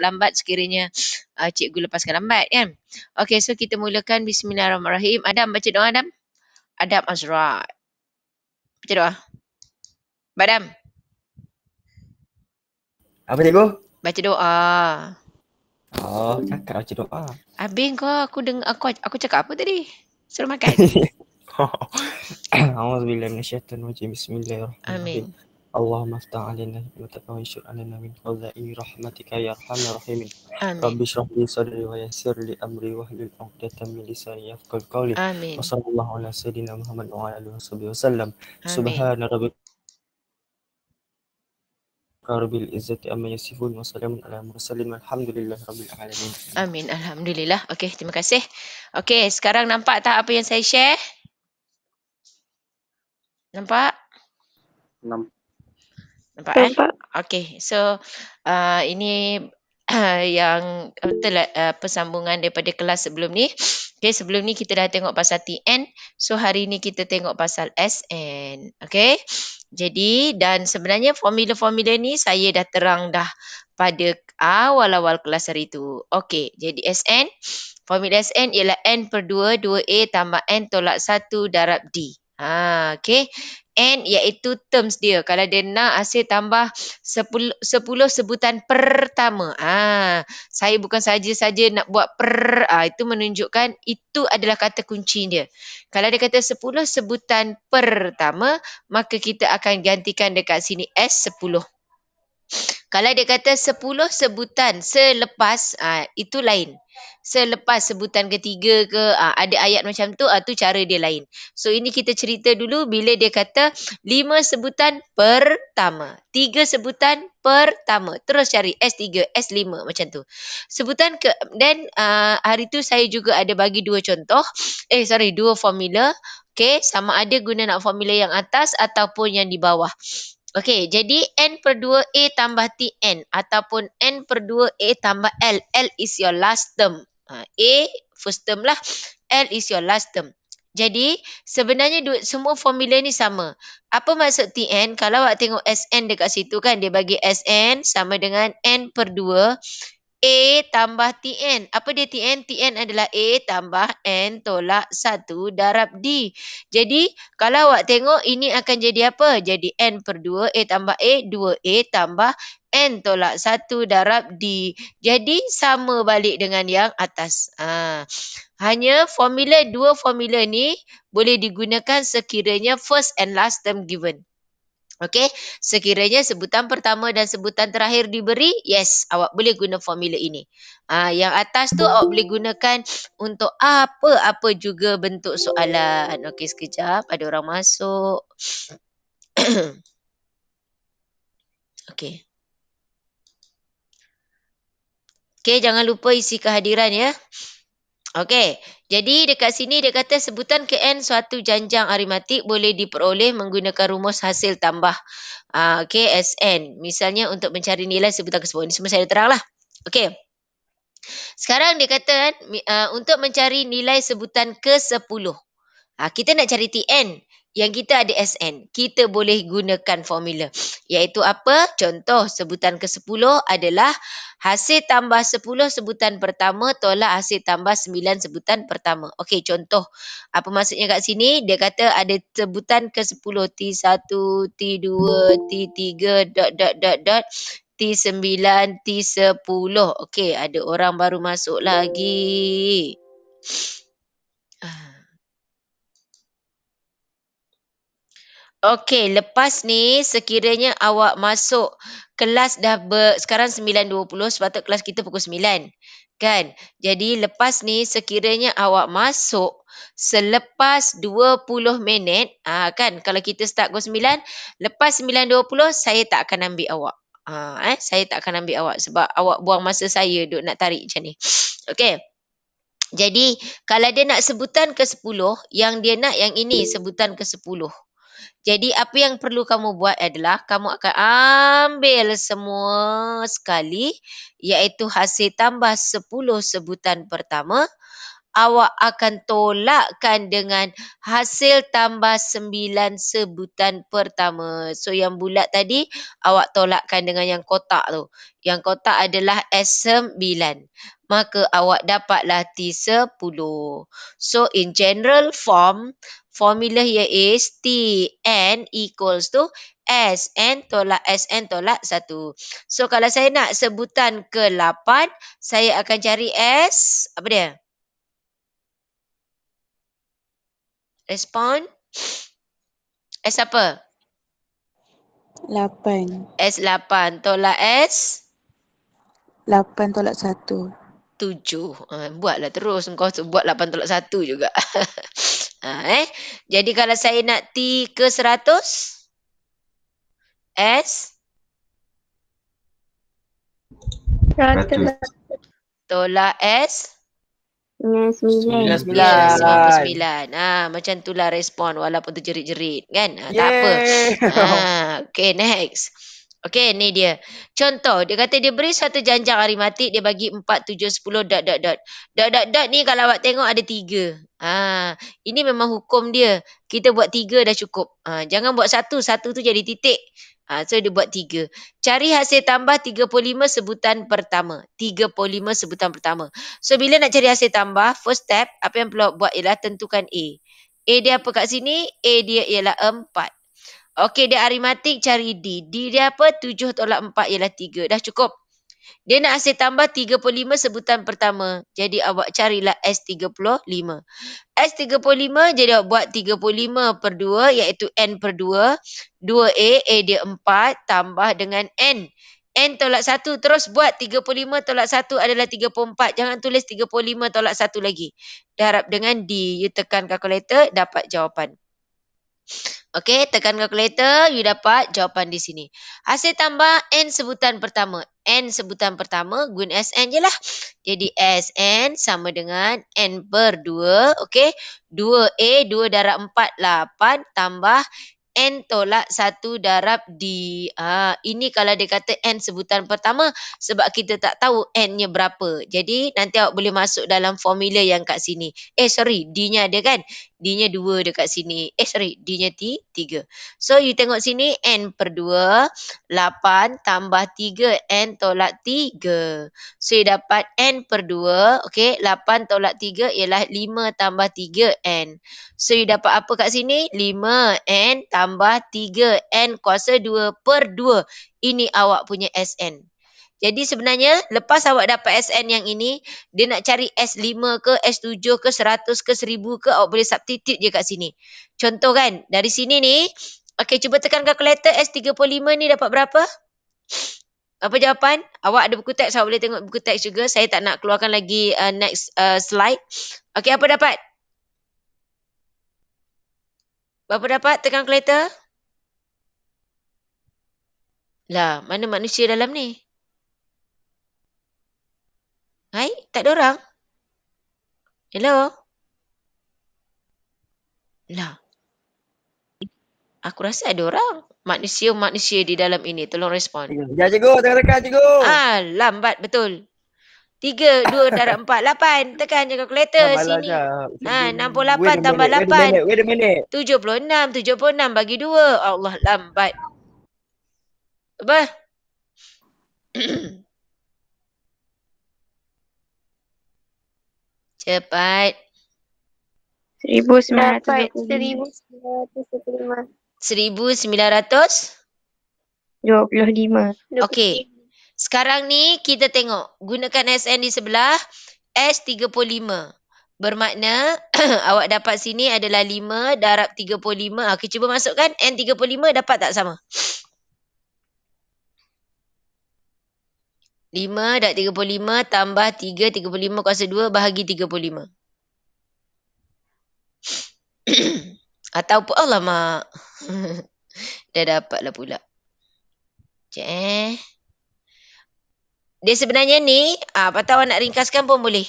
Lambat sekiranya uh, cikgu lepaskan lambat kan. Okay so kita mulakan bismillahirrahmanirrahim. Adam baca doa Adam. Adam Azra. Baca doa. Badam. Apa cikgu? Baca doa. Oh, cakap baca doa. Abang kau aku dengar aku aku cakap apa tadi? Suruh makan. Alhamdulillah minasyaitan wajib bismillahirrahmanirrahim. Amin. اللهم افتح علينا وتفوي شر علينا من خزائن رحمتك يا ارحم الراحمين رب اشرح لي صدري ويسر لي امري واحلل عقدة من لساني يفقه قولي امين وصلى الله على سيدنا محمد وعلى اله وصحبه وسلم آمين. سبحان ربك رب العزة أما يصفون وسلام على المرسلين الحمد لله رب العالمين آمين الحمد لله أوكي terima kasih أوكي sekarang nampak tak apa yang saya share nampak nampak Nampak kan? Eh? Okay. So uh, ini yang betul uh, uh, persambungan daripada kelas sebelum ni. Okay, sebelum ni kita dah tengok pasal TN. So hari ni kita tengok pasal SN. Okay. Jadi dan sebenarnya formula-formula ni saya dah terang dah pada awal-awal kelas hari tu. Okay, jadi SN. Formula SN ialah N per 2, 2A tambah N tolak 1 darab D. Ha, okay. N iaitu terms dia. Kalau dia nak hasil tambah 10, 10 sebutan pertama. Ah, saya bukan saja-saja nak buat per. Ah, itu menunjukkan itu adalah kata kunci dia. Kalau dia kata 10 sebutan pertama, maka kita akan gantikan dekat sini S 10. Kalau dia kata 10 sebutan selepas uh, itu lain. Selepas sebutan ketiga ke uh, ada ayat macam tu uh, tu cara dia lain. So ini kita cerita dulu bila dia kata 5 sebutan pertama, 3 sebutan pertama. Terus cari S3, S5 macam tu. Sebutan ke dan uh, hari tu saya juga ada bagi dua contoh. Eh sorry, dua formula. Okay, sama ada guna nak formula yang atas ataupun yang di bawah. Okey, jadi N per 2A tambah TN ataupun N per 2A tambah L. L is your last term. Ha, A, first term lah. L is your last term. Jadi, sebenarnya dua, semua formula ni sama. Apa maksud TN? Kalau awak tengok SN dekat situ kan, dia bagi SN sama dengan N per 2. A tambah TN. Apa dia TN? TN adalah A tambah N tolak 1 darab D. Jadi, kalau awak tengok ini akan jadi apa? Jadi N per 2 A tambah A, 2 A tambah N tolak 1 darab D. Jadi, sama balik dengan yang atas. Ha. Hanya formula, dua formula ni boleh digunakan sekiranya first and last term given. Okey, sekiranya sebutan pertama dan sebutan terakhir diberi, yes, awak boleh guna formula ini. Ah, yang atas tu awak boleh gunakan untuk apa-apa juga bentuk soalan. Okey, sekejap, ada orang masuk. Okey. Okey, jangan lupa isi kehadiran ya. Okey, jadi dekat sini dia kata sebutan KN suatu janjang aritmatik boleh diperoleh menggunakan rumus hasil tambah uh, ah, KSN. Misalnya untuk mencari nilai sebutan kesemua. Ini semua saya terang lah. Okey, sekarang dia kata uh, untuk mencari nilai sebutan ke-10. Uh, ah, kita nak cari TN. Yang kita ada SN, kita boleh gunakan formula. Iaitu apa? Contoh sebutan ke-10 adalah hasil tambah 10 sebutan pertama tolak hasil tambah 9 sebutan pertama. Okey, contoh. Apa maksudnya kat sini? Dia kata ada sebutan ke-10 T1, T2, T3, dot, dot, dot, dot, dot. T9, T10. Okey, ada orang baru masuk lagi. Ah. Okey, lepas ni sekiranya awak masuk kelas dah ber, sekarang 9.20 sepatut kelas kita pukul 9. Kan? Jadi lepas ni sekiranya awak masuk selepas 20 minit, ah kan kalau kita start pukul 9, lepas 9.20 saya tak akan ambil awak. Ah eh, saya tak akan ambil awak sebab awak buang masa saya duk nak tarik macam ni. Okey. Jadi kalau dia nak sebutan ke 10, yang dia nak yang ini hmm. sebutan ke 10. Jadi apa yang perlu kamu buat adalah kamu akan ambil semua sekali iaitu hasil tambah 10 sebutan pertama awak akan tolakkan dengan hasil tambah 9 sebutan pertama. So yang bulat tadi awak tolakkan dengan yang kotak tu. Yang kotak adalah S9 maka awak dapatlah T10. So in general form, formula here is t n equals to n tolak s n tolak 1. So kalau saya nak sebutan ke 8, saya akan cari S, apa dia? Respon. S apa? 8. S 8 tolak S? 8 tolak 1 tujuh. Ha, buatlah terus. Engkau buat lapan tolak satu juga. ha, eh? Jadi kalau saya nak T ke seratus. S. Tolak S. sembilan, Ya, 99. Ha, macam itulah respon walaupun tu jerit jerit kan. Ha, tak apa. Ha, okay, next. Okey, ni dia. Contoh, dia kata dia beri satu janjang arimatik, dia bagi 4, 7, 10, dot, dot, dot. Dot, dot, dot ni kalau awak tengok ada tiga. Ha, ini memang hukum dia. Kita buat tiga dah cukup. Ha, jangan buat satu, satu tu jadi titik. Ha, so dia buat tiga. Cari hasil tambah 35 sebutan pertama. 35 sebutan pertama. So bila nak cari hasil tambah, first step, apa yang perlu buat ialah tentukan A. A dia apa kat sini? A dia ialah 4. Okey, dia aritmatik cari D. D dia apa? 7 tolak 4 ialah 3. Dah cukup. Dia nak hasil tambah 35 sebutan pertama. Jadi awak carilah S35. S35 jadi awak buat 35 per 2 iaitu N per 2. 2A, A dia 4 tambah dengan N. N tolak 1 terus buat 35 tolak 1 adalah 34. Jangan tulis 35 tolak 1 lagi. Darab dengan D. You tekan kalkulator dapat jawapan. Okey, tekan kalkulator, you dapat jawapan di sini. Hasil tambah N sebutan pertama. N sebutan pertama, guna SN je lah. Jadi SN sama dengan N per 2, okey. 2A, 2 darab 4, 8 tambah N tolak satu darab di uh, ha, ini kalau dia kata N sebutan pertama sebab kita tak tahu N-nya berapa. Jadi nanti awak boleh masuk dalam formula yang kat sini. Eh sorry, D-nya ada kan? D-nya 2 dekat sini. Eh sorry, D-nya 3. So you tengok sini N per dua lapan tambah tiga N tolak tiga So you dapat N per dua okay, lapan tolak tiga ialah lima tambah tiga N. So you dapat apa kat sini? lima N tambah tambah 3 N kuasa 2 per 2. Ini awak punya SN. Jadi sebenarnya lepas awak dapat SN yang ini, dia nak cari S5 ke, S7 ke, 100 ke, 1000 ke, awak boleh subtitit je kat sini. Contoh kan, dari sini ni, okay cuba tekan kalkulator S35 ni dapat berapa? Apa jawapan? Awak ada buku teks, awak boleh tengok buku teks juga. Saya tak nak keluarkan lagi uh, next uh, slide. Okay, apa dapat? Berapa dapat tekan kereta? Lah, mana manusia dalam ni? Hai, tak ada orang? Hello? Lah. Aku rasa ada orang. Manusia-manusia di dalam ini. Tolong respon. Ya, cikgu. Tengah dekat, cikgu. Ah, lambat betul. Tiga, dua, darat empat, lapan. Tekan je kalkulator Tambah lah sini. Ha, enam puluh lapan tambah lapan. Tujuh puluh enam, tujuh puluh enam bagi dua. Allah lambat. Apa? Cepat. Seribu sembilan ratus. Seribu puluh lima. Seribu sembilan ratus. Dua puluh lima. Okey. Sekarang ni kita tengok gunakan SN di sebelah S35. Bermakna awak dapat sini adalah 5 darab 35. Okey ah, cuba masukkan N35 dapat tak sama? 5 darab 35 tambah 3 35 kuasa 2 bahagi 35. atau Allah mak. Dah dapatlah pula. Cek eh dia sebenarnya ni ah uh, patah awak nak ringkaskan pun boleh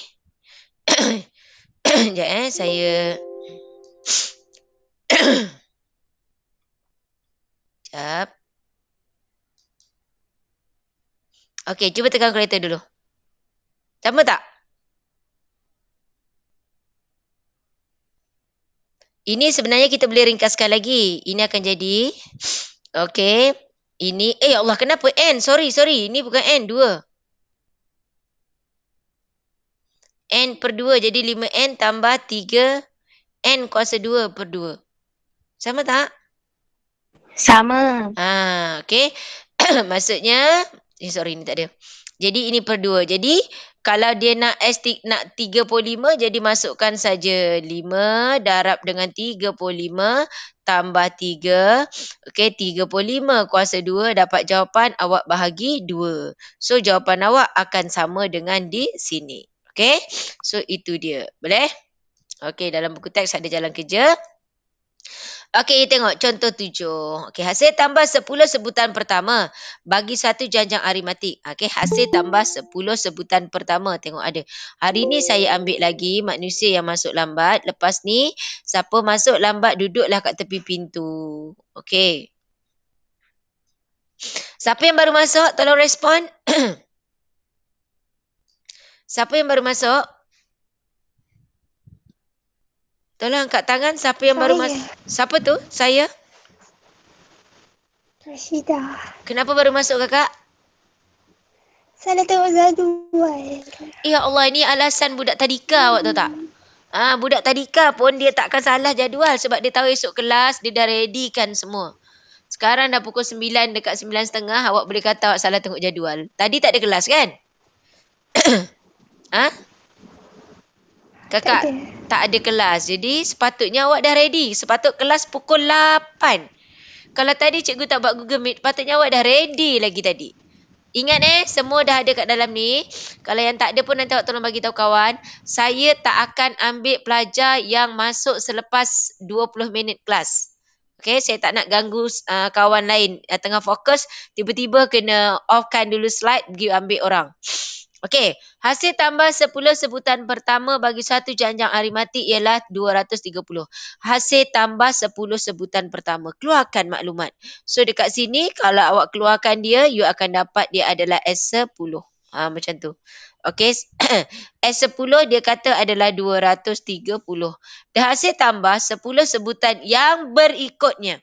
Sekejap eh saya Sekejap Okey, cuba tekan kereta dulu. Sama tak? Ini sebenarnya kita boleh ringkaskan lagi. Ini akan jadi. Okey. Ini. Eh, ya Allah. Kenapa N? Sorry, sorry. Ini bukan N. Dua. N per 2 jadi 5N tambah 3N kuasa 2 per 2. Sama tak? Sama. Ha, okey Maksudnya, eh, sorry ni tak ada. Jadi ini per 2. Jadi kalau dia nak S nak 35 jadi masukkan saja 5 darab dengan 35 tambah 3. Okey 35 kuasa 2 dapat jawapan awak bahagi 2. So jawapan awak akan sama dengan di sini. Okay. So itu dia. Boleh? Okay. Dalam buku teks ada jalan kerja. Okay, tengok contoh tujuh. Okay, hasil tambah sepuluh sebutan pertama bagi satu janjang arimatik. Okay, hasil tambah sepuluh sebutan pertama. Tengok ada. Hari ni saya ambil lagi manusia yang masuk lambat. Lepas ni, siapa masuk lambat duduklah kat tepi pintu. Okay. Siapa yang baru masuk, tolong respon. Siapa yang baru masuk? Tolong angkat tangan siapa yang Saya. baru masuk. Siapa tu? Saya. Rashida. Kenapa baru masuk kakak? Salah tengok jadual. Ya Allah, ini alasan budak tadika hmm. awak tahu tak? Hmm. Ah, ha, budak tadika pun dia takkan salah jadual sebab dia tahu esok kelas dia dah ready kan semua. Sekarang dah pukul sembilan dekat sembilan setengah. awak boleh kata awak salah tengok jadual. Tadi tak ada kelas kan? Ha? Kakak tak ada. tak ada kelas. Jadi sepatutnya awak dah ready. Sepatut kelas pukul 8. Kalau tadi cikgu tak buat Google Meet, patutnya awak dah ready lagi tadi. Ingat eh, semua dah ada kat dalam ni. Kalau yang tak ada pun nanti awak tolong bagi tahu kawan. Saya tak akan ambil pelajar yang masuk selepas 20 minit kelas. Okay, saya tak nak ganggu uh, kawan lain uh, tengah fokus. Tiba-tiba kena offkan dulu slide, pergi ambil orang. Okey, hasil tambah 10 sebutan pertama bagi satu janjang arimatik ialah 230. Hasil tambah 10 sebutan pertama. Keluarkan maklumat. So dekat sini kalau awak keluarkan dia, you akan dapat dia adalah S10. Ha, macam tu. Okey, S10 dia kata adalah 230. Dan hasil tambah 10 sebutan yang berikutnya.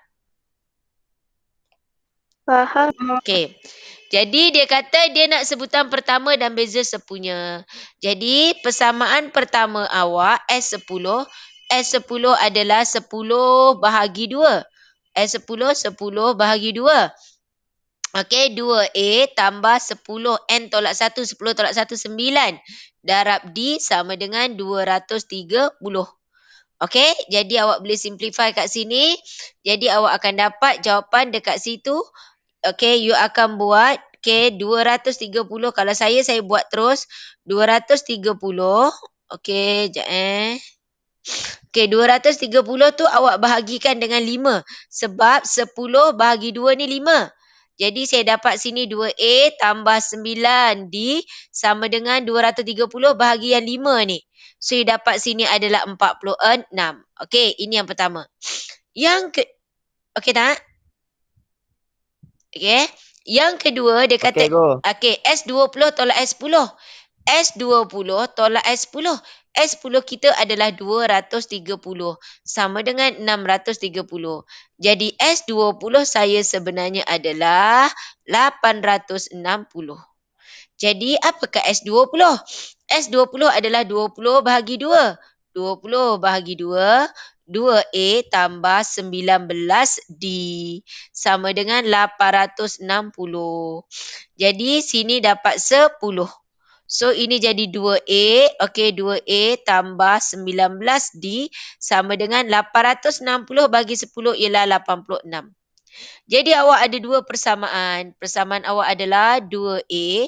Faham. Okey. Jadi dia kata dia nak sebutan pertama dan beza sepunya. Jadi persamaan pertama awak S10. S10 adalah 10 bahagi 2. S10 10 bahagi 2. Okey, 2A tambah 10N tolak 1, 10 tolak 1, 9. Darab D sama dengan 230. Okey, jadi awak boleh simplify kat sini. Jadi awak akan dapat jawapan dekat situ okay, you akan buat okay, 230. Kalau saya, saya buat terus 230. Okay, sekejap eh. Okay, 230 tu awak bahagikan dengan 5. Sebab 10 bahagi 2 ni 5. Jadi saya dapat sini 2A tambah 9D sama dengan 230 bahagi yang 5 ni. So you dapat sini adalah 46. Okay, ini yang pertama. Yang ke... Okay tak? Okay. Yang kedua dia kata Okey, okay S20 tolak S10. S20 tolak S10. S10 kita adalah 230 sama dengan 630. Jadi S20 saya sebenarnya adalah 860. Jadi apakah S20? S20 adalah 20 bahagi 2. 20 bahagi 2, 2A tambah 19D sama dengan 860. Jadi sini dapat 10. So ini jadi 2A. Okey 2A tambah 19D sama dengan 860 bagi 10 ialah 86. Jadi awak ada dua persamaan. Persamaan awak adalah 2A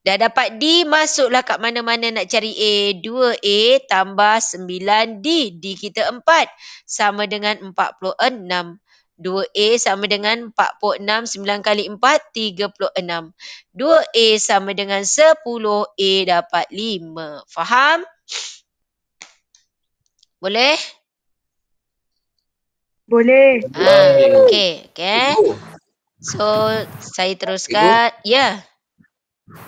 Dah dapat D, masuklah kat mana-mana nak cari A. 2A tambah 9D. D kita 4. Sama dengan 46. 2A sama dengan 46, 9 kali 4, 36. 2A sama dengan 10, A dapat 5. Faham? Boleh? Boleh. Ah, okay, okay. So, saya teruskan. Ya. Yeah.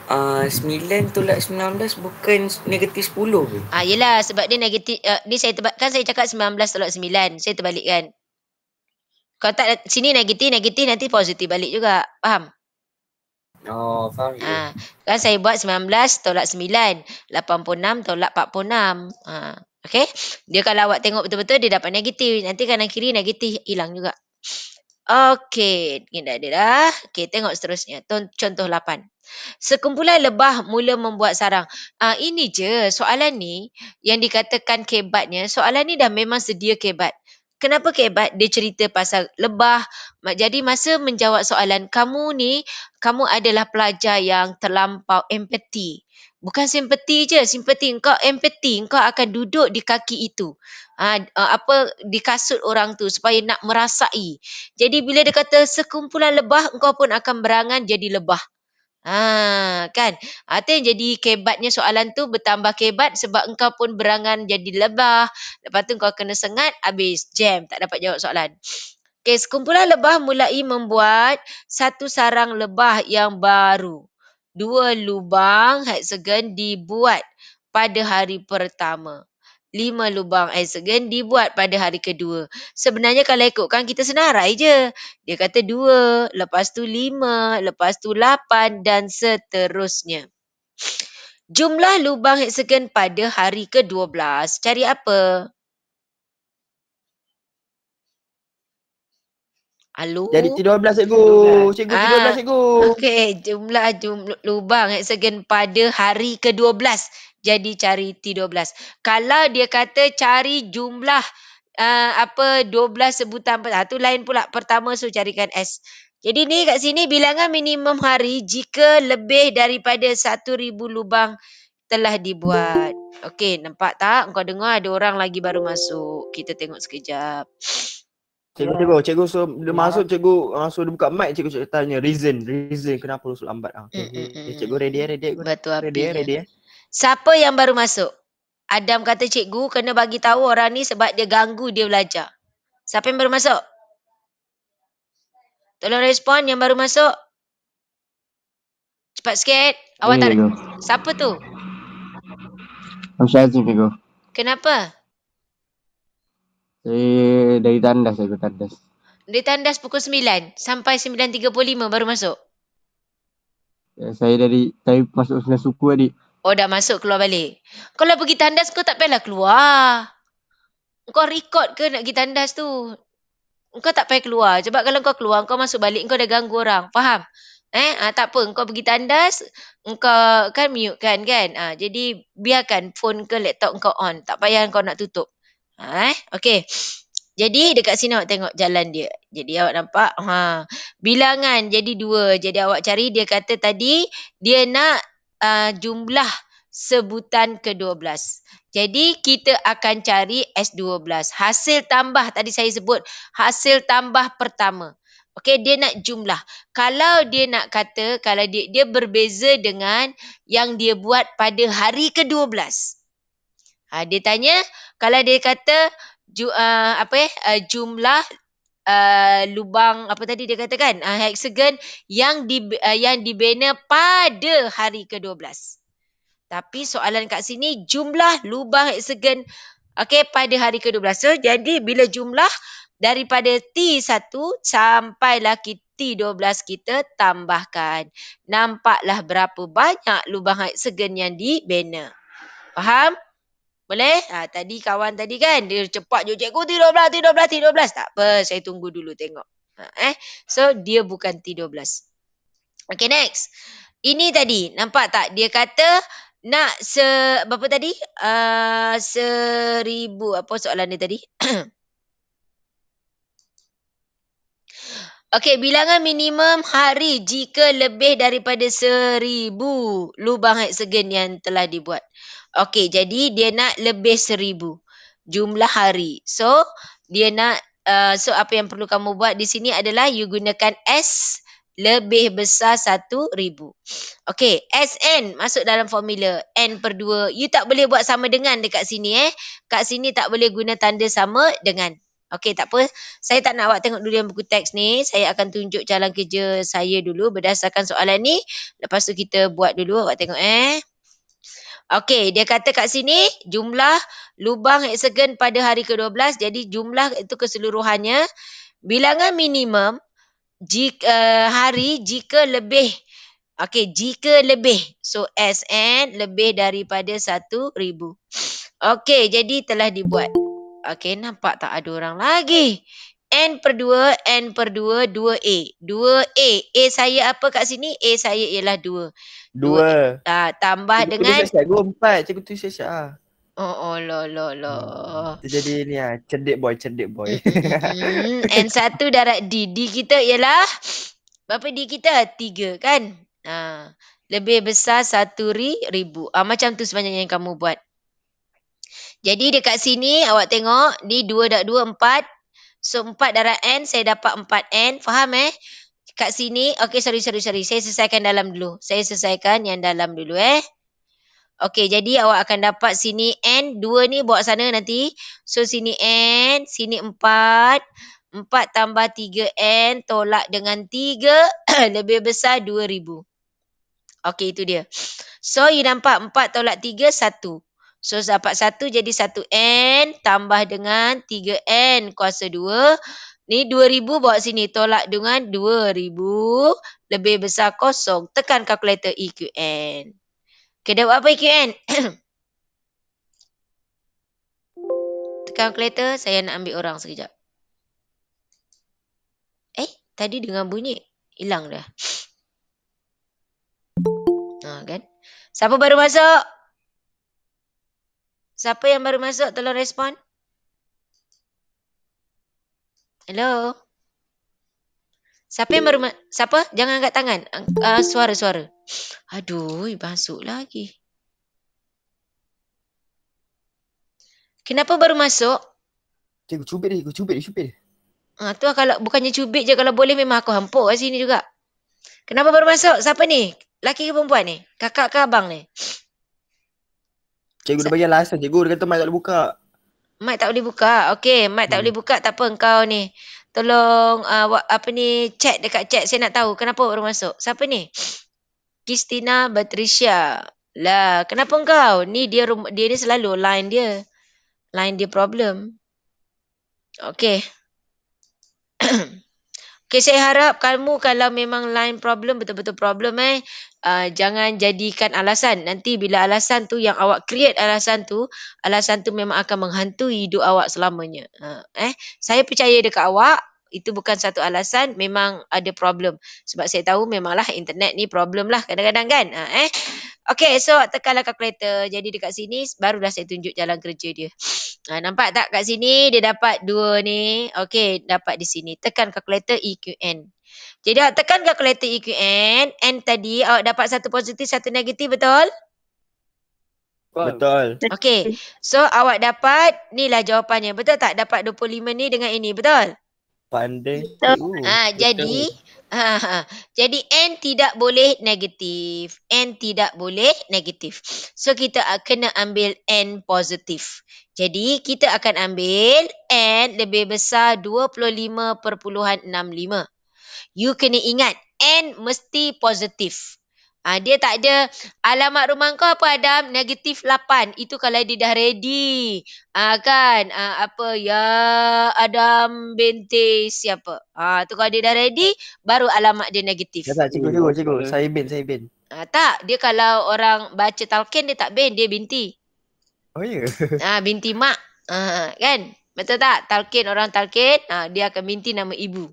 Ah, sembilan uh, lah, tolak sembilan belas bukan negatif sepuluh ke? Ah, yelah sebab dia negatif. Uh, ah, ni saya tebak, kan saya cakap sembilan belas tolak sembilan. Saya terbalikkan. Kalau tak sini negatif, negatif nanti positif balik juga. Faham? Oh, faham ha. Uh, kan saya buat sembilan belas tolak sembilan. Lapan puluh enam tolak empat puluh enam. Okay. Dia kalau awak tengok betul-betul dia dapat negatif. Nanti kanan kiri negatif hilang juga. Okay. Ini dah dia dah. Okay, tengok seterusnya. Contoh lapan. Sekumpulan lebah mula membuat sarang. Uh, ini je soalan ni yang dikatakan kebatnya. Soalan ni dah memang sedia kebat. Kenapa kebat? Dia cerita pasal lebah. Jadi masa menjawab soalan, kamu ni, kamu adalah pelajar yang terlampau empati. Bukan simpati je, simpati engkau empati, engkau akan duduk di kaki itu. Ha, apa di kasut orang tu supaya nak merasai. Jadi bila dia kata sekumpulan lebah, engkau pun akan berangan jadi lebah. Ha, kan? Atau ah, yang jadi kebatnya soalan tu bertambah kebat sebab engkau pun berangan jadi lebah. Lepas tu kau kena sengat habis jam tak dapat jawab soalan. Okay, sekumpulan lebah mulai membuat satu sarang lebah yang baru. Dua lubang hexagon dibuat pada hari pertama lima lubang hexagon dibuat pada hari kedua. Sebenarnya kalau ikutkan kita senarai je. Dia kata dua, lepas tu lima, lepas tu lapan dan seterusnya. Jumlah lubang hexagon pada hari ke-12. Cari apa? Alu. Jadi 12 cikgu. 12. Cikgu ah. 12 cikgu. Okey, jumlah jumlah lubang hexagon pada hari ke-12. Jadi cari T12. Kalau dia kata cari jumlah uh, apa 12 sebutan apa ah, satu lain pula. Pertama so carikan S. Jadi ni kat sini bilangan minimum hari jika lebih daripada 1000 lubang telah dibuat. Okey, nampak tak? Engkau dengar ada orang lagi baru masuk. Kita tengok sekejap. Cikgu, ya. cikgu, cikgu so dia ya. masuk cikgu masuk, dia buka mic cikgu cikgu tanya reason, reason kenapa lu lambat ah. Mm, cikgu, mm, mm, eh, cikgu ready ya, ready. Eh, Batu api ready, ready, Siapa yang baru masuk? Adam kata cikgu kena bagi tahu orang ni sebab dia ganggu dia belajar. Siapa yang baru masuk? Tolong respon yang baru masuk. Cepat sikit. Awak ya, tak. Siapa tu? Saya Cikgu. Kenapa? Saya eh, dari tandas, saya tandas. Dari tandas pukul 9 sampai 9.35 baru masuk? Eh, saya dari, saya masuk sembilan suku adik. Oh dah masuk keluar balik. Kalau pergi tandas kau tak payahlah keluar. Kau record ke nak pergi tandas tu? Kau tak payah keluar. Sebab kalau kau keluar, kau masuk balik, kau dah ganggu orang. Faham? Eh, ha, tak apa. Kau pergi tandas, kau kan mute kan kan? Ha, jadi biarkan phone ke laptop kau on. Tak payah kau nak tutup. Ha, eh? Okey. Jadi dekat sini awak tengok jalan dia. Jadi awak nampak. Ha. Bilangan jadi dua. Jadi awak cari dia kata tadi dia nak uh, jumlah sebutan ke-12. Jadi kita akan cari S12. Hasil tambah tadi saya sebut hasil tambah pertama. Okey dia nak jumlah. Kalau dia nak kata kalau dia dia berbeza dengan yang dia buat pada hari ke-12. Ha, dia tanya kalau dia kata ju, uh, apa eh uh, jumlah Uh, lubang apa tadi dia katakan uh, hexagon yang di uh, yang dibina pada hari ke-12. Tapi soalan kat sini jumlah lubang hexagon okey pada hari ke-12. So, jadi bila jumlah daripada T1 sampailah ke T12 kita tambahkan. Nampaklah berapa banyak lubang hexagon yang dibina. Faham? Boleh? Ha, tadi kawan tadi kan dia cepat je cikgu tidur belas, tidur belas, tidur belas. Tak apa, saya tunggu dulu tengok. Ha, eh? So dia bukan tidur belas. Okay next. Ini tadi nampak tak dia kata nak se berapa tadi? Uh, seribu apa soalan dia tadi? Okey, bilangan minimum hari jika lebih daripada seribu lubang heksagen yang telah dibuat. Okey, jadi dia nak lebih seribu jumlah hari. So, dia nak, uh, so apa yang perlu kamu buat di sini adalah you gunakan S lebih besar satu ribu. Okey, SN masuk dalam formula. N per dua. You tak boleh buat sama dengan dekat sini eh. Kat sini tak boleh guna tanda sama dengan. Okey, tak apa. Saya tak nak awak tengok dulu yang buku teks ni. Saya akan tunjuk jalan kerja saya dulu berdasarkan soalan ni. Lepas tu kita buat dulu awak tengok eh. Okey, dia kata kat sini jumlah lubang heksagon pada hari ke-12 jadi jumlah itu keseluruhannya bilangan minimum jika, uh, eh, hari jika lebih okey jika lebih so SN lebih daripada 1000. Okey, jadi telah dibuat. Okey, nampak tak ada orang lagi. N per 2, N per 2, 2A. 2A. A saya apa kat sini? A saya ialah 2. 2. Uh, tambah cikgu dengan. Cikgu tulis syasya. Cikgu 4. Ah. Cikgu tulis syasya. Oh, oh, lo, lo, lo. Hmm. Jadi ni lah. Cerdik boy, cendek boy. Hmm, hmm. N satu darat D. D kita ialah. Berapa D kita? 3 kan? Uh, lebih besar 1 ri, ribu. Uh, macam tu sebanyak yang kamu buat. Jadi dekat sini awak tengok. Ni 2 dak 2, 4. So 4 darab N saya dapat 4 N. Faham eh? Kat sini. Okey sorry sorry sorry. Saya selesaikan dalam dulu. Saya selesaikan yang dalam dulu eh. Okey jadi awak akan dapat sini N. 2 ni bawa sana nanti. So sini N. Sini 4. 4 tambah 3 N. Tolak dengan 3. lebih besar 2000. Okey itu dia. So you nampak 4 tolak 3 1. So dapat 1 jadi 1N tambah dengan 3N kuasa 2. Ni 2000 bawa sini tolak dengan 2000 lebih besar kosong. Tekan kalkulator EQN. Okey dah buat apa EQN? Tekan kalkulator saya nak ambil orang sekejap. Eh tadi dengan bunyi hilang dah. Ha kan? Siapa baru masuk? Siapa yang baru masuk tolong respon. Hello. Siapa yang baru ma- siapa? Jangan angkat tangan. Uh, ah, suara-suara. Aduh, masuk lagi. Kenapa baru masuk? Cikgu cubit dia, cikgu cubit dia, cubit dia. Ha, tu lah kalau bukannya cubit je, kalau boleh memang aku hampuk kat sini juga. Kenapa baru masuk? Siapa ni? Laki ke perempuan ni? Kakak ke abang ni? Cikgu dah bagi alasan. Lah, cikgu dia kata mic tak boleh buka. Mic tak boleh buka. Okay. Mic tak hmm. boleh buka. Tak apa engkau ni. Tolong uh, apa ni chat dekat chat. Saya nak tahu kenapa baru masuk. Siapa ni? Kristina Patricia. Lah, kenapa engkau? Ni dia dia ni selalu line dia. Line dia problem. Okay. okay, saya harap kamu kalau memang line problem, betul-betul problem eh uh, jangan jadikan alasan. Nanti bila alasan tu yang awak create alasan tu, alasan tu memang akan menghantui hidup awak selamanya. Uh, eh, saya percaya dekat awak itu bukan satu alasan memang ada problem sebab saya tahu memanglah internet ni problem lah kadang-kadang kan ha, eh okay, so tekanlah kalkulator jadi dekat sini barulah saya tunjuk jalan kerja dia ha, nampak tak kat sini dia dapat dua ni Okay, dapat di sini tekan kalkulator EQN jadi awak tekan calculator EQN, N tadi awak dapat satu positif, satu negatif betul? Betul. Okay. So awak dapat ni lah jawapannya. Betul tak? Dapat 25 ni dengan ini. Betul? Pandai. Ha, jadi ha, jadi N tidak boleh negatif. N tidak boleh negatif. So kita kena ambil N positif. Jadi kita akan ambil N lebih besar 25.65. You kena ingat and mesti positif. Ha, dia tak ada alamat rumah kau apa Adam? Negatif 8. Itu kalau dia dah ready. Ha, kan? Ha, apa? Ya Adam binti siapa? Ha, tu kalau dia dah ready, baru alamat dia negatif. Ya, tak, cikgu, cikgu, cikgu. Saya bin, saya bin. Ha, tak, dia kalau orang baca talken dia tak bin, dia binti. Oh ya? Yeah. binti mak. Ha, kan? Betul tak? talkin orang talkin, ha, dia akan minti nama ibu.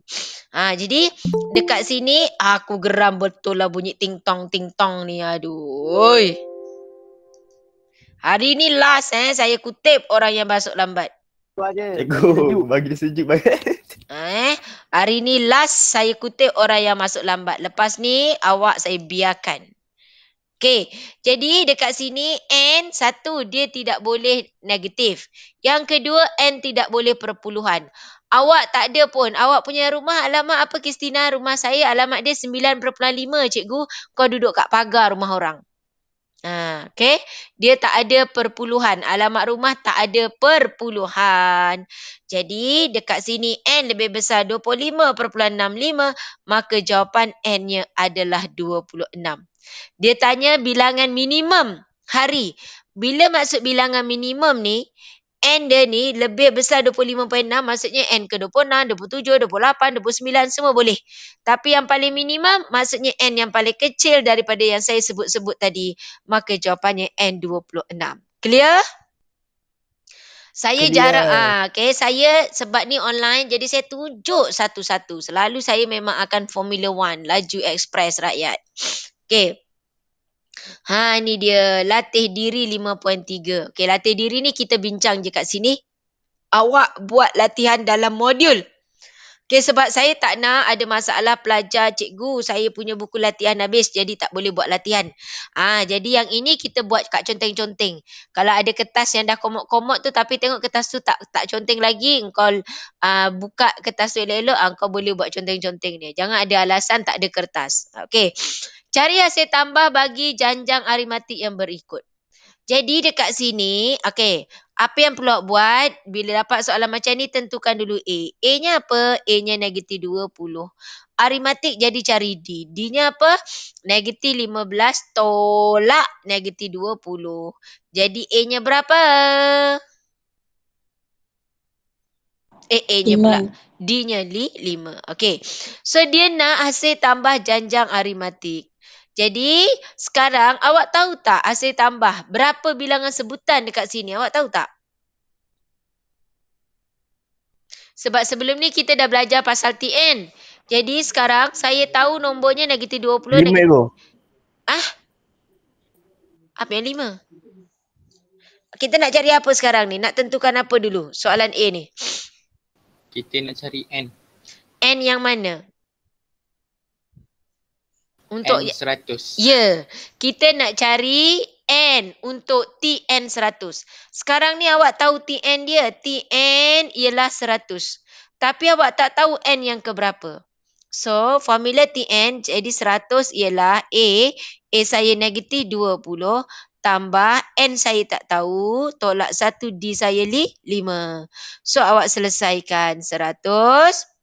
Ha, jadi dekat sini aku geram betul lah bunyi ting tong ting tong ni. Aduh. Hari ni last eh saya kutip orang yang masuk lambat. Cikgu, bagi dia sejuk banget. Eh, hari ni last saya kutip orang yang masuk lambat. Lepas ni awak saya biarkan. Okay. Jadi dekat sini N satu dia tidak boleh negatif. Yang kedua N tidak boleh perpuluhan. Awak tak ada pun. Awak punya rumah alamat apa Kristina? Rumah saya alamat dia 9.5 cikgu. Kau duduk kat pagar rumah orang. Ha, okay. Dia tak ada perpuluhan. Alamat rumah tak ada perpuluhan. Jadi dekat sini N lebih besar 25.65. Maka jawapan N-nya adalah 26. Dia tanya bilangan minimum hari. Bila maksud bilangan minimum ni, N dia ni lebih besar 25.6 maksudnya N ke 26, 27, 28, 29 semua boleh. Tapi yang paling minimum maksudnya N yang paling kecil daripada yang saya sebut-sebut tadi. Maka jawapannya N26. Clear? Saya jarak ah okey saya sebab ni online jadi saya tunjuk satu-satu. Selalu saya memang akan Formula one, laju ekspres rakyat. Okay. Ha ni dia latih diri 5.3. Okay latih diri ni kita bincang je kat sini. Awak buat latihan dalam modul. Okay sebab saya tak nak ada masalah pelajar cikgu saya punya buku latihan habis jadi tak boleh buat latihan. Ah jadi yang ini kita buat kat conteng-conteng. Kalau ada kertas yang dah komot-komot tu tapi tengok kertas tu tak tak conteng lagi engkau uh, buka kertas tu elok-elok ah, engkau boleh buat conteng-conteng ni. Jangan ada alasan tak ada kertas. Okay. Cari hasil tambah bagi janjang aritmatik yang berikut. Jadi dekat sini, okey, apa yang perlu buat bila dapat soalan macam ni tentukan dulu A. A-nya apa? A-nya negatif 20. Aritmatik jadi cari D. D-nya apa? Negatif 15 tolak negatif 20. Jadi A-nya berapa? Eh, A-nya pula. D-nya 5. Okey. So dia nak hasil tambah janjang aritmatik. Jadi sekarang awak tahu tak hasil tambah berapa bilangan sebutan dekat sini? Awak tahu tak? Sebab sebelum ni kita dah belajar pasal TN. Jadi sekarang saya tahu nombornya negatif 20. Lima negatif... Ah? Apa yang lima? Kita nak cari apa sekarang ni? Nak tentukan apa dulu soalan A ni? Kita nak cari N. N yang mana? Untuk N100. Ya. Kita nak cari N untuk TN100. Sekarang ni awak tahu TN dia. TN ialah 100. Tapi awak tak tahu N yang keberapa. So formula TN jadi 100 ialah A. A saya negatif 20. Tambah N saya tak tahu. Tolak 1 D saya li 5. So awak selesaikan 100.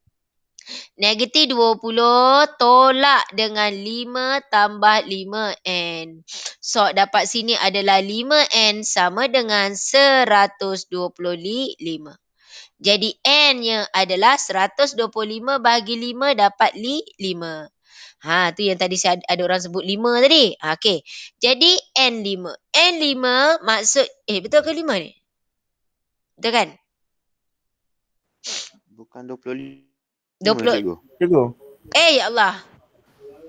Negatif 20 tolak dengan 5 tambah 5N. So dapat sini adalah 5N sama dengan 125. Jadi N-nya adalah 125 bagi 5 dapat 5. Ha tu yang tadi saya ada orang sebut 5 tadi. Ha, Okey. Jadi N5. N5 maksud eh betul ke 5 ni? Betul kan? Bukan 25. Cikgu. Cikgu. Eh ya Allah.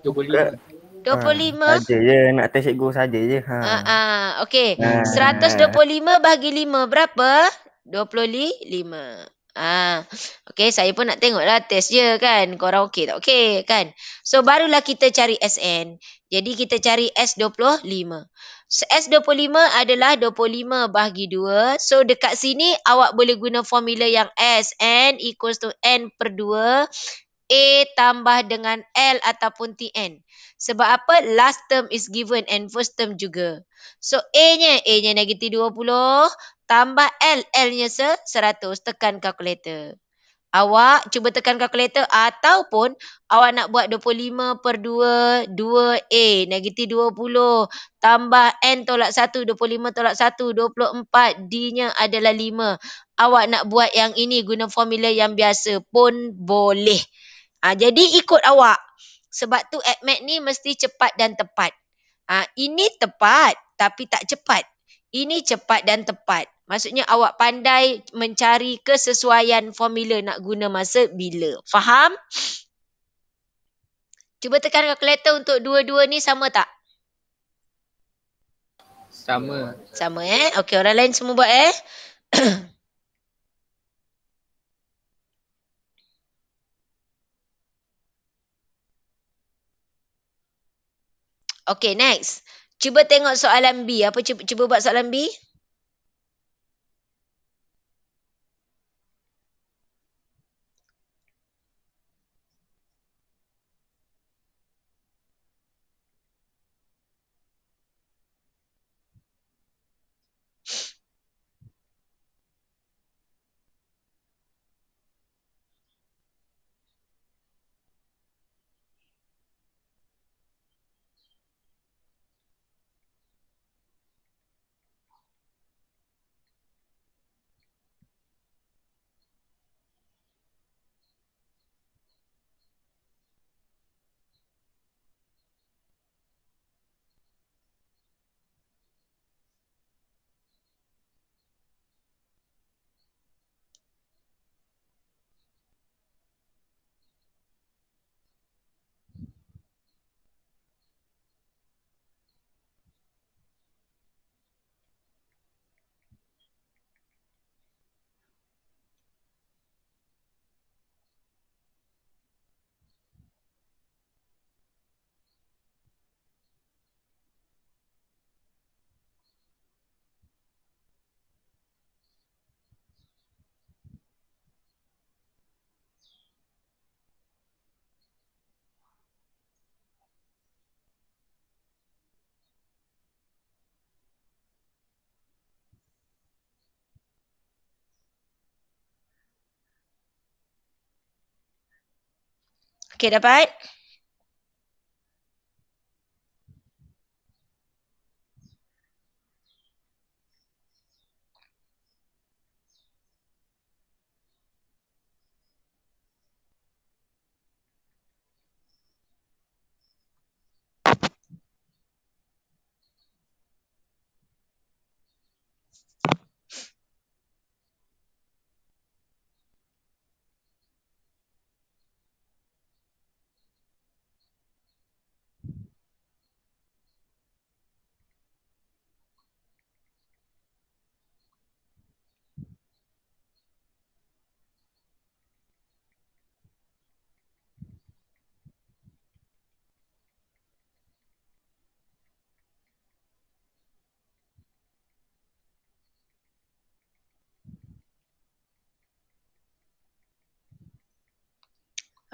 25. Ha, 25. Saja je nak test cikgu saja je. Ha. Ha, ha. okey. Ha. 125 bahagi 5 berapa? 25. Ah. Ha. Okey, saya pun nak tengoklah test je kan. Korang okey tak? Okey kan. So barulah kita cari SN. Jadi kita cari S25. So, S25 adalah 25 bahagi 2. So, dekat sini awak boleh guna formula yang S. N equals to N per 2. A tambah dengan L ataupun TN. Sebab apa? Last term is given and first term juga. So, A-nya, A-nya negatif 20. Tambah L, L-nya 100. Tekan kalkulator. Awak cuba tekan kalkulator ataupun awak nak buat 25 per 2, 2A, negatif 20, tambah N tolak 1, 25 tolak 1, 24, D-nya adalah 5. Awak nak buat yang ini guna formula yang biasa pun boleh. Ha, jadi ikut awak. Sebab tu admit ni mesti cepat dan tepat. Ha, ini tepat tapi tak cepat. Ini cepat dan tepat. Maksudnya awak pandai mencari kesesuaian formula nak guna masa bila. Faham? Cuba tekan calculator untuk dua-dua ni sama tak? Sama. Sama eh. Okey orang lain semua buat eh. Okay next. Cuba tengok soalan B. Apa cuba, cuba buat soalan B? Okay, dapat?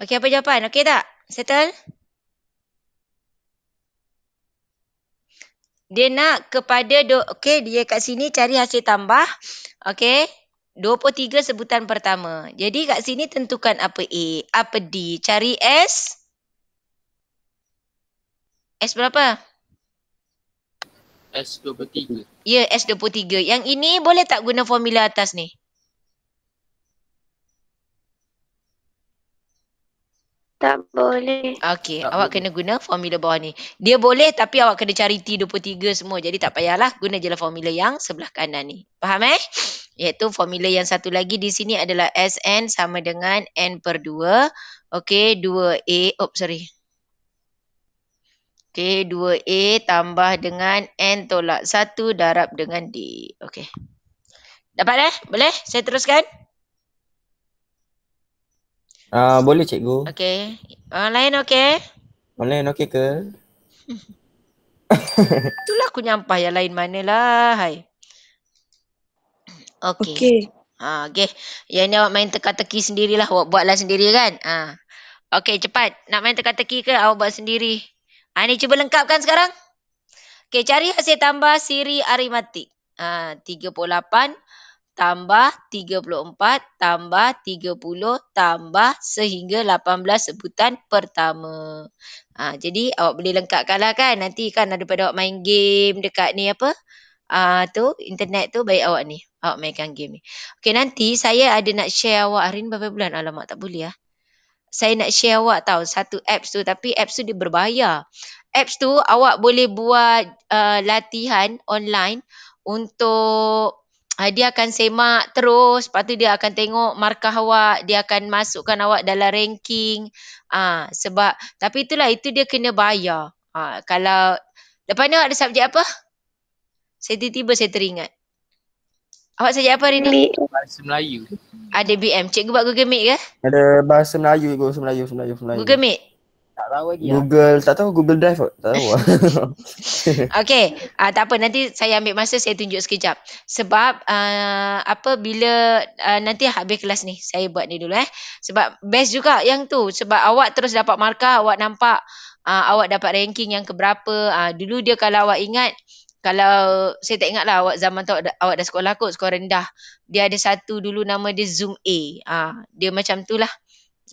Okey, apa jawapan? Okey tak? Settle? Dia nak kepada, okey, dia kat sini cari hasil tambah. Okey, 23 sebutan pertama. Jadi kat sini tentukan apa A, apa D. Cari S. S berapa? S23. Ya, S23. Yang ini boleh tak guna formula atas ni? Tak boleh. Okey, awak boleh. kena guna formula bawah ni. Dia boleh tapi awak kena cari T23 semua. Jadi tak payahlah, guna je lah formula yang sebelah kanan ni. Faham eh? Iaitu formula yang satu lagi di sini adalah Sn sama dengan N per 2. Okey, 2A. Oh, sorry. Okey, 2A tambah dengan N tolak 1 darab dengan D. Okey. Dapat eh? Boleh? Saya teruskan? Ah uh, boleh cikgu. Okey. Orang ah, lain okey? Orang lain okey ke? Itulah aku nyampah yang lain manalah. Hai. Okey. Okey. Ha uh, okey. Yang ni awak main teka-teki sendirilah, awak buatlah sendiri kan? Ha. Uh. Okey, cepat. Nak main teka-teki ke awak buat sendiri? Ha uh, ni cuba lengkapkan sekarang. Okey, cari hasil tambah siri aritmatik. Ha ah, uh, 38 tambah 34 tambah 30 tambah sehingga 18 sebutan pertama. Ha, jadi awak boleh lengkapkan lah kan. Nanti kan ada pada awak main game dekat ni apa. Uh, tu internet tu baik awak ni. Awak mainkan game ni. Okay nanti saya ada nak share awak hari ni berapa bulan? Alamak tak boleh lah. Saya nak share awak tau satu apps tu tapi apps tu dia berbayar. Apps tu awak boleh buat uh, latihan online untuk Ah, dia akan semak terus lepas tu dia akan tengok markah awak dia akan masukkan awak dalam ranking ah sebab tapi itulah itu dia kena bayar ah kalau depan ni awak ada subjek apa saya tiba-tiba saya teringat awak subjek apa hari ni bahasa Melayu ada BM cikgu buat Google Meet ke ada bahasa Melayu Google Melayu Melayu Melayu Google Meet tak tahu lagi lah. Google, lah. tak tahu Google Drive kot. Tak tahu Okay, uh, ah, tak apa. Nanti saya ambil masa, saya tunjuk sekejap. Sebab uh, apa bila uh, nanti habis kelas ni, saya buat ni dulu eh. Sebab best juga yang tu. Sebab awak terus dapat markah, awak nampak uh, awak dapat ranking yang keberapa. Uh, dulu dia kalau awak ingat, kalau saya tak ingat lah awak zaman tu awak dah sekolah kot, sekolah rendah. Dia ada satu dulu nama dia Zoom A. Uh, dia macam tu lah.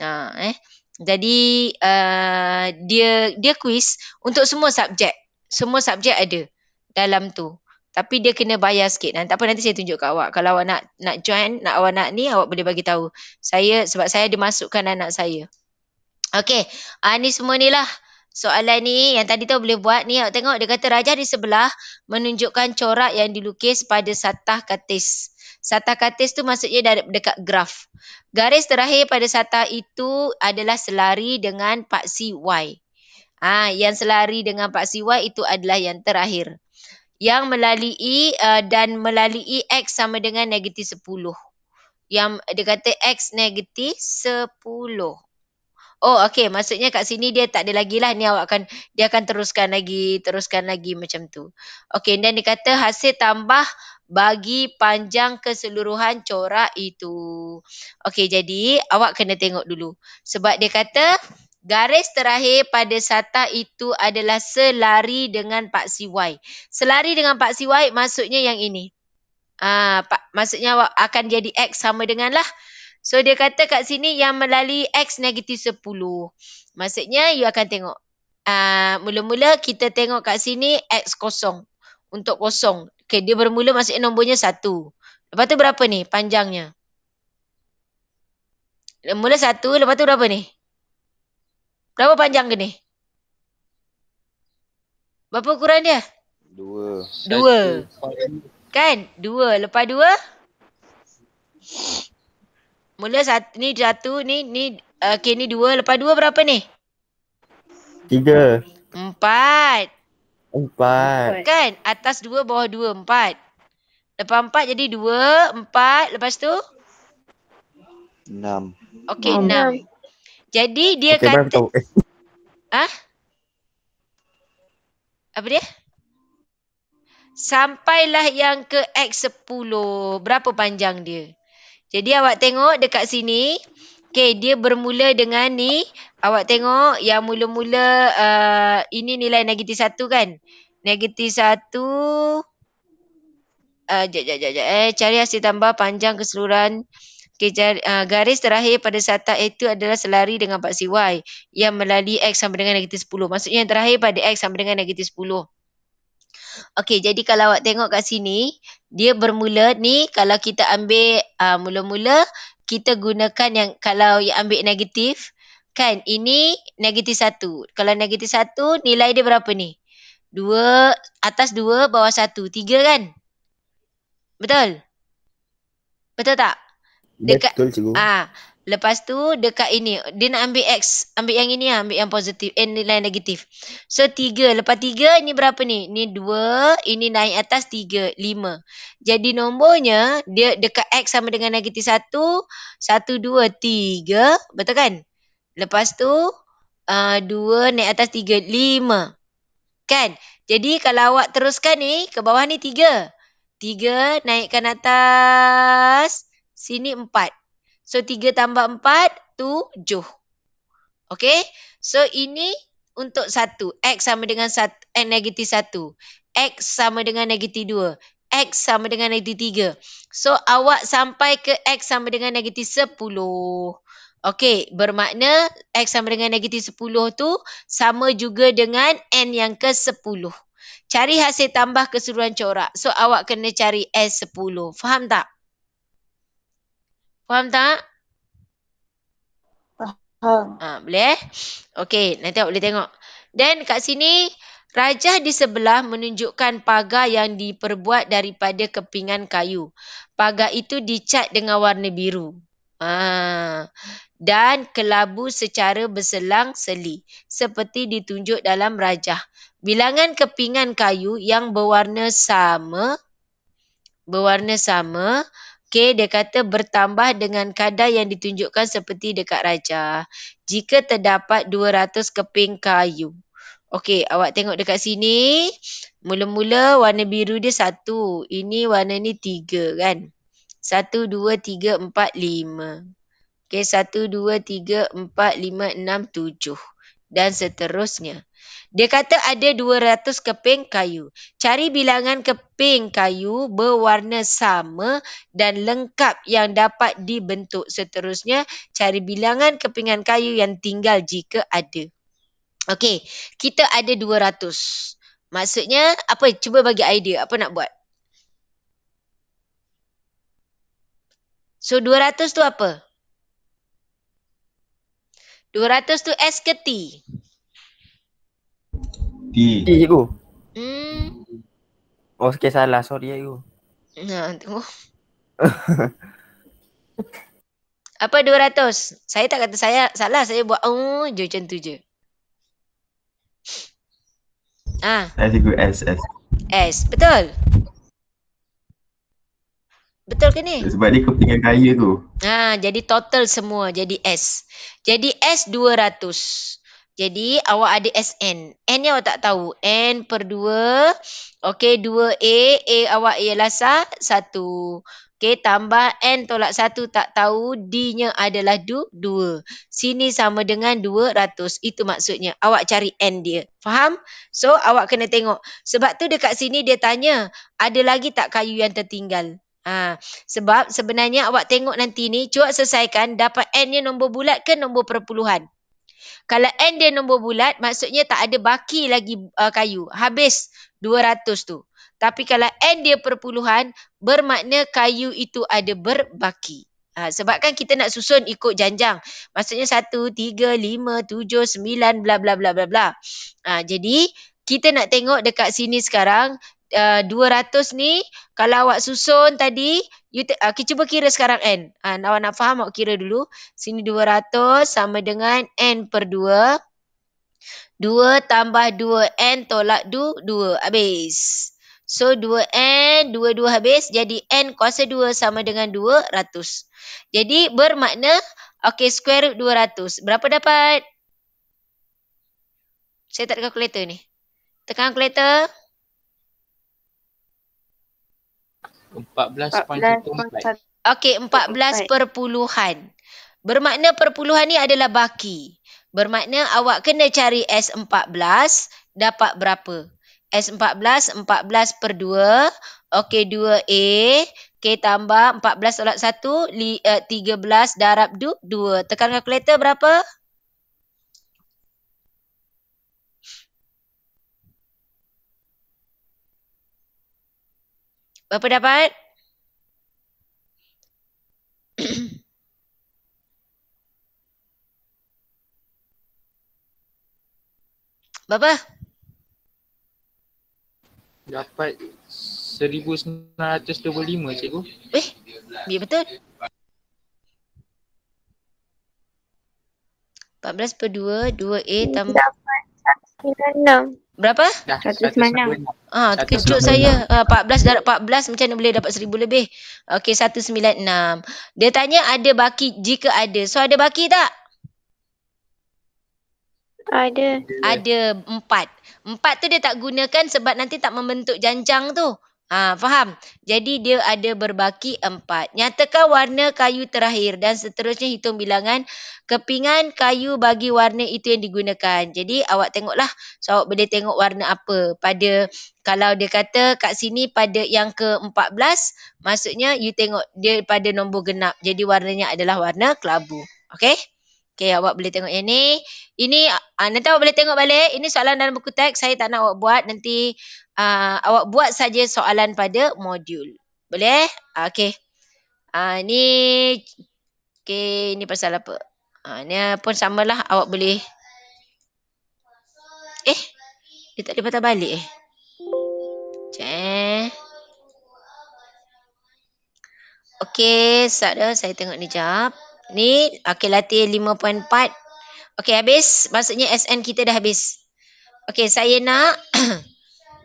Uh, eh. Jadi uh, dia dia kuis untuk semua subjek. Semua subjek ada dalam tu. Tapi dia kena bayar sikit. Dan tak apa nanti saya tunjuk kat awak. Kalau awak nak nak join, nak awak nak ni, awak boleh bagi tahu. Saya sebab saya dimasukkan anak saya. Okey, uh, ni semua ni lah soalan ni yang tadi tu boleh buat ni awak tengok dia kata raja di sebelah menunjukkan corak yang dilukis pada satah katis. Sata katis tu maksudnya dari dekat graf. Garis terakhir pada sata itu adalah selari dengan paksi Y. Ah, ha, yang selari dengan paksi Y itu adalah yang terakhir. Yang melalui uh, dan melalui X sama dengan negatif 10. Yang dia kata X negatif 10 oh okey maksudnya kat sini dia tak ada lagi lah ni awak akan dia akan teruskan lagi teruskan lagi macam tu okey dan dia kata hasil tambah bagi panjang keseluruhan corak itu okey jadi awak kena tengok dulu sebab dia kata Garis terakhir pada sata itu adalah selari dengan paksi Y. Selari dengan paksi Y maksudnya yang ini. Ah, pak, maksudnya awak akan jadi X sama dengan lah. So dia kata kat sini yang melalui X negatif 10. Maksudnya you akan tengok. Ah, mula-mula uh, kita tengok kat sini X kosong. Untuk kosong. Okay dia bermula maksudnya nombornya 1. Lepas tu berapa ni panjangnya? Mula 1 lepas tu berapa ni? Berapa panjang ke ni? Berapa ukuran dia? Dua. Dua. Kan? Dua. Lepas dua? Mula satu, ni satu, ni, ni, uh, okay ni dua. Lepas dua berapa ni? Tiga. Empat. Empat. Kan? Atas dua, bawah dua, empat. Lepas empat jadi dua, empat. Lepas tu? Enam. Okay, enam. enam. Jadi dia okay, kata... Eh. Hah? Apa dia? Sampailah yang ke X10. Berapa panjang dia? Jadi awak tengok dekat sini. Okay, dia bermula dengan ni. Awak tengok yang mula-mula uh, ini nilai negatif satu kan. Negatif satu. Uh, jat, jat, Eh, cari hasil tambah panjang keseluruhan. Okay, jari, uh, garis terakhir pada satak itu adalah selari dengan paksi Y. Yang melalui X sama dengan negatif 10. Maksudnya yang terakhir pada X sama dengan negatif 10. Okey, jadi kalau awak tengok kat sini, dia bermula ni kalau kita ambil uh, mula-mula kita gunakan yang kalau yang ambil negatif kan ini negatif satu. Kalau negatif satu nilai dia berapa ni? Dua atas dua bawah satu. Tiga kan? Betul? Betul tak? Dekat, Betul cikgu. Ah, Lepas tu dekat ini dia nak ambil X, ambil yang ini lah, ambil yang positif, eh, nilai negatif. So 3, lepas 3 ini berapa ni? Ni 2, ini naik atas 3, 5. Jadi nombornya dia dekat X sama dengan negatif 1, 1, 2, 3, betul kan? Lepas tu uh, 2 naik atas 3, 5. Kan? Jadi kalau awak teruskan ni, ke bawah ni 3. 3 naikkan atas sini 4. So, 3 tambah 4, 7. Okay. So, ini untuk 1. Eh, X sama dengan negatif 1. X sama dengan negatif 2. X sama dengan negatif 3. So, awak sampai ke X sama dengan negatif 10. Okay. Bermakna X sama dengan negatif 10 tu sama juga dengan N yang ke 10. Cari hasil tambah keseluruhan corak. So, awak kena cari S10. Faham tak? Faham tak? Faham. Ah, boleh eh? Okey, nanti awak boleh tengok. Dan kat sini, rajah di sebelah menunjukkan pagar yang diperbuat daripada kepingan kayu. Pagar itu dicat dengan warna biru. Ah. Dan kelabu secara berselang seli. Seperti ditunjuk dalam rajah. Bilangan kepingan kayu yang berwarna sama berwarna sama K dia kata bertambah dengan kadar yang ditunjukkan seperti dekat raja. Jika terdapat 200 keping kayu. Okey, awak tengok dekat sini. Mula-mula warna biru dia satu. Ini warna ni tiga kan. Satu, dua, tiga, empat, lima. Okey, satu, dua, tiga, empat, lima, enam, tujuh. Dan seterusnya. Dia kata ada 200 keping kayu. Cari bilangan keping kayu berwarna sama dan lengkap yang dapat dibentuk. Seterusnya, cari bilangan kepingan kayu yang tinggal jika ada. Okey, kita ada 200. Maksudnya, apa? Cuba bagi idea. Apa nak buat? So, 200 tu apa? 200 tu S ke T? T. T eh, cikgu. Hmm. Oh, okay, salah. Sorry, ya Ya, nah, tunggu. Apa dua ratus? Saya tak kata saya salah. Saya buat oh, je macam tu je. Ah. Saya cikgu S, S. S, betul. Betul ke ni? Sebab dia kepingan kaya tu. Ha, jadi total semua jadi S. Jadi S jadi awak ada SN. N yang awak tak tahu. N per 2. Okey 2A. A awak ialah sa, 1. Okey tambah N tolak 1 tak tahu. D nya adalah du, 2. Sini sama dengan 200. Itu maksudnya. Awak cari N dia. Faham? So awak kena tengok. Sebab tu dekat sini dia tanya. Ada lagi tak kayu yang tertinggal? Ha, sebab sebenarnya awak tengok nanti ni Cuba selesaikan dapat N nya nombor bulat ke nombor perpuluhan kalau n dia nombor bulat, maksudnya tak ada baki lagi uh, kayu. Habis 200 tu. Tapi kalau n dia perpuluhan, bermakna kayu itu ada berbaki. Ha, sebab kan kita nak susun ikut janjang. Maksudnya 1, 3, 5, 7, 9, bla bla bla bla bla. Ha, jadi kita nak tengok dekat sini sekarang 200 uh, ni kalau awak susun tadi you uh, kita cuba kira sekarang n. Ah uh, awak nak faham awak kira dulu. Sini 200 sama dengan n per 2. 2 tambah 2n tolak 2, 2 habis. So 2n, 2, 2 habis. Jadi n kuasa 2 sama dengan 200. Jadi bermakna, okay, square root 200. Berapa dapat? Saya tak ada kalkulator ni. Tekan kalkulator. 14.14. Okey, 14 perpuluhan. Bermakna perpuluhan ni adalah baki. Bermakna awak kena cari S14 dapat berapa. S14, 14 per 2. Okey, 2A. Okey, tambah 14 tolak 1. 13 darab 2. Tekan kalkulator berapa? Berapa? Berapa dapat? Berapa? Dapat lima, cikgu. Eh, biar ya betul. belas per dua, dua a tambah. 96. Berapa? Dah, 196. Ah, terkejut saya. Ah, 14 darab 14 macam mana boleh dapat 1000 lebih? Okey, 196. Dia tanya ada baki jika ada. So ada baki tak? Ada. Ada 4. 4 tu dia tak gunakan sebab nanti tak membentuk janjang tu. Ha, faham? Jadi dia ada berbaki empat. Nyatakan warna kayu terakhir dan seterusnya hitung bilangan kepingan kayu bagi warna itu yang digunakan. Jadi awak tengoklah. So awak boleh tengok warna apa. Pada kalau dia kata kat sini pada yang ke-14 maksudnya you tengok dia pada nombor genap. Jadi warnanya adalah warna kelabu. Okay? Okay awak boleh tengok yang ni. Ini uh, nanti awak boleh tengok balik. Ini soalan dalam buku teks. Saya tak nak awak buat. Nanti uh, awak buat saja soalan pada modul. Boleh? Uh, ah, okay. Uh, ah, ni, okay, ni pasal apa? Uh, ni pun samalah awak boleh. Eh, dia tak boleh patah balik eh. Cek. Okay, sekejap dah saya tengok ni jap. Ni, okay, latih 5.4. Okay, habis. Maksudnya SN kita dah habis. Okay, saya nak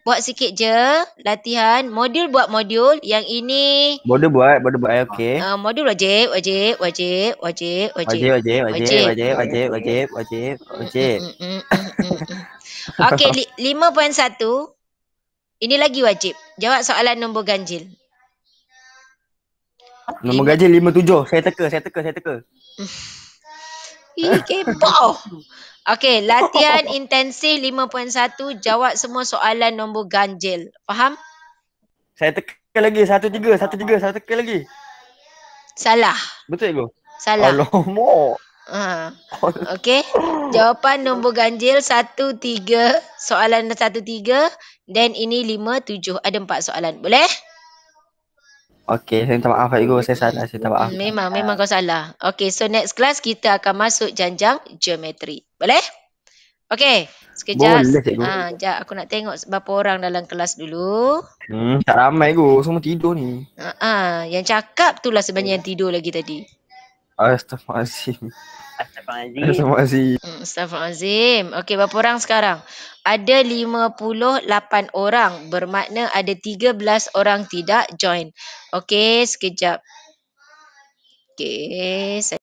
buat sikit je latihan modul buat modul yang ini modul buat modul buat okey uh, modul wajib wajib wajib wajib wajib wajib wajib wajib wajib wajib wajib wajib okey lima poin satu ini lagi wajib jawab soalan nombor ganjil nombor ganjil lima tujuh saya teka saya teka saya teka Ih, kepo. Okey, latihan intensif 5.1 jawab semua soalan nombor ganjil. Faham? Saya teka lagi 1 3 1 3 saya teka lagi. Salah. Betul cikgu? Salah. Alamak. Ha. Okey. Jawapan nombor ganjil 1 3 soalan 1 3 dan ini 5 7 ada empat soalan. Boleh? Okey, saya minta maaf cikgu, saya salah, saya minta maaf. Memang, memang kau salah. Okey, so next class kita akan masuk janjang geometri. Boleh? Okey. Sekejap. Boleh, ha, jap, aku nak tengok berapa orang dalam kelas dulu. Hmm, tak ramai ku. Semua tidur ni. Ha, ha, yang cakap tu lah sebenarnya yang tidur lagi tadi. Astaghfirullahaladzim. Astaghfirullahaladzim. Astaghfirullahaladzim. Hmm, Okey, berapa orang sekarang? Ada 58 orang. Bermakna ada 13 orang tidak join. Okey, sekejap. Okey, saya...